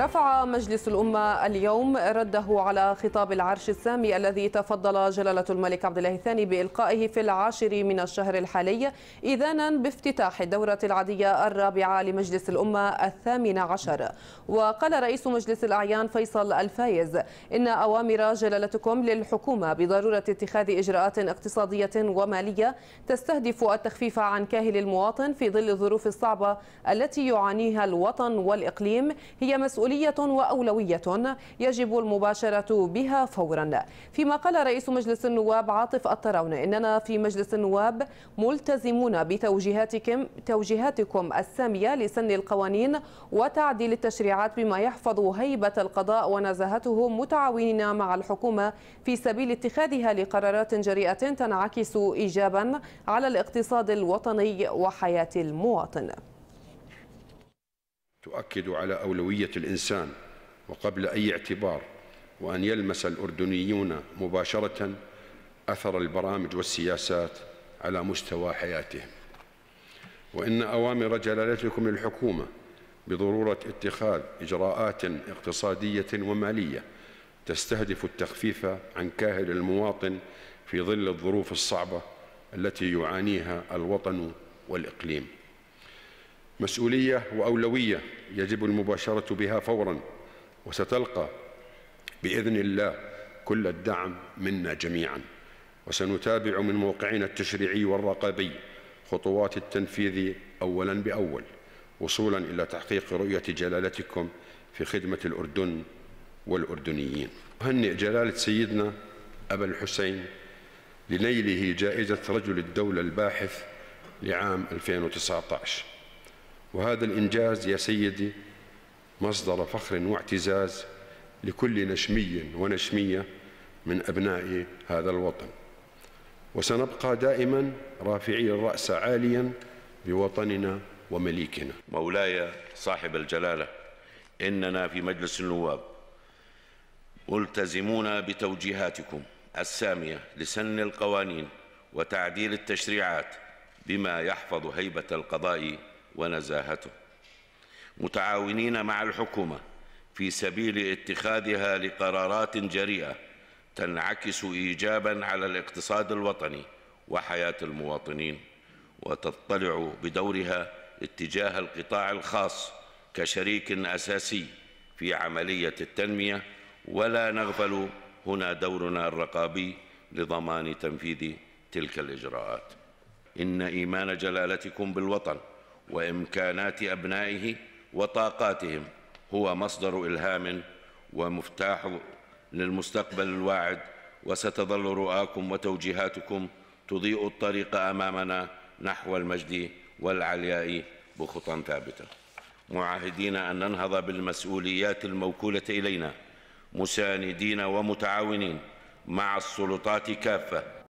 رفع مجلس الأمة اليوم رده على خطاب العرش السامي الذي تفضل جلالة الملك عبد الله الثاني بإلقائه في العاشر من الشهر الحالي إذانا بافتتاح الدورة العادية الرابعة لمجلس الأمة الثامن عشر وقال رئيس مجلس الأعيان فيصل الفايز إن أوامر جلالتكم للحكومة بضرورة اتخاذ إجراءات اقتصادية ومالية تستهدف التخفيف عن كاهل المواطن في ظل الظروف الصعبة التي يعانيها الوطن والإقليم هي مسؤولية مسؤولية وأولوية يجب المباشرة بها فورا فيما قال رئيس مجلس النواب عاطف الطراون إننا في مجلس النواب ملتزمون بتوجيهاتكم توجيهاتكم السامية لسن القوانين وتعديل التشريعات بما يحفظ هيبة القضاء ونزاهته متعاونين مع الحكومة في سبيل اتخاذها لقرارات جريئة تنعكس إيجابا على الاقتصاد الوطني وحياة المواطن تؤكد على أولوية الإنسان وقبل أي اعتبار وأن يلمس الأردنيون مباشرة أثر البرامج والسياسات على مستوى حياتهم وإن أوامر جلالتكم للحكومة بضرورة اتخاذ إجراءات اقتصادية ومالية تستهدف التخفيف عن كاهل المواطن في ظل الظروف الصعبة التي يعانيها الوطن والإقليم مسؤولية وأولوية يجب المباشرة بها فورا وستلقى بإذن الله كل الدعم منا جميعا وسنتابع من موقعنا التشريعي والرقابي خطوات التنفيذ أولا بأول وصولا إلى تحقيق رؤية جلالتكم في خدمة الأردن والأردنيين أهنئ جلالة سيدنا أبا الحسين لنيله جائزة رجل الدولة الباحث لعام 2019 وهذا الإنجاز يا سيدي مصدر فخر واعتزاز لكل نشمي ونشمية من أبناء هذا الوطن وسنبقى دائما رافعي الرأس عاليا بوطننا ومليكنا مولاي صاحب الجلالة إننا في مجلس النواب ملتزمون بتوجيهاتكم السامية لسن القوانين وتعديل التشريعات بما يحفظ هيبة القضاء ونزاهته متعاونين مع الحكومة في سبيل اتخاذها لقرارات جريئة تنعكس إيجاباً على الاقتصاد الوطني وحياة المواطنين وتطلع بدورها اتجاه القطاع الخاص كشريك أساسي في عملية التنمية ولا نغفل هنا دورنا الرقابي لضمان تنفيذ تلك الإجراءات إن إيمان جلالتكم بالوطن وامكانات ابنائه وطاقاتهم هو مصدر الهام ومفتاح للمستقبل الواعد وستظل رؤاكم وتوجيهاتكم تضيء الطريق امامنا نحو المجد والعلياء بخطى ثابته معاهدين ان ننهض بالمسؤوليات الموكوله الينا مساندين ومتعاونين مع السلطات كافه